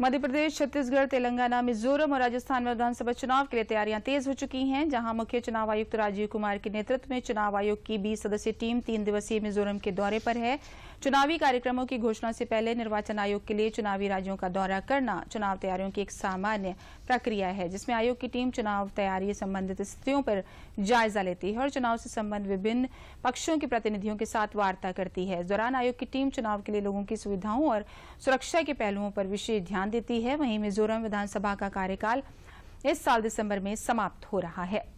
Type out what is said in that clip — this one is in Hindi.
मध्य प्रदेश छत्तीसगढ़ तेलंगाना मिजोरम और राजस्थान में विधानसभा चुनाव के लिए तैयारियां तेज हो चुकी हैं जहां मुख्य चुनाव आयुक्त राजीव कुमार के नेतृत्व में चुनाव आयोग की बीस सदस्यीय टीम तीन दिवसीय मिजोरम के दौरे पर है चुनावी कार्यक्रमों की घोषणा से पहले निर्वाचन आयोग के लिए चुनावी राज्यों का दौरा करना चुनाव तैयारियों की एक सामान्य प्रक्रिया है जिसमें आयोग की टीम चुनाव तैयारी संबंधित स्थितियों पर जायजा लेती है और चुनाव से संबंध विभिन्न पक्षों के प्रतिनिधियों के साथ वार्ता करती है इस दौरान आयोग की टीम चुनाव के लिए लोगों की सुविधाओं और सुरक्षा के पहलुओं पर विशेष ध्यान ध्यान देती है वहीं मिजोरम विधानसभा का कार्यकाल इस साल दिसंबर में समाप्त हो रहा है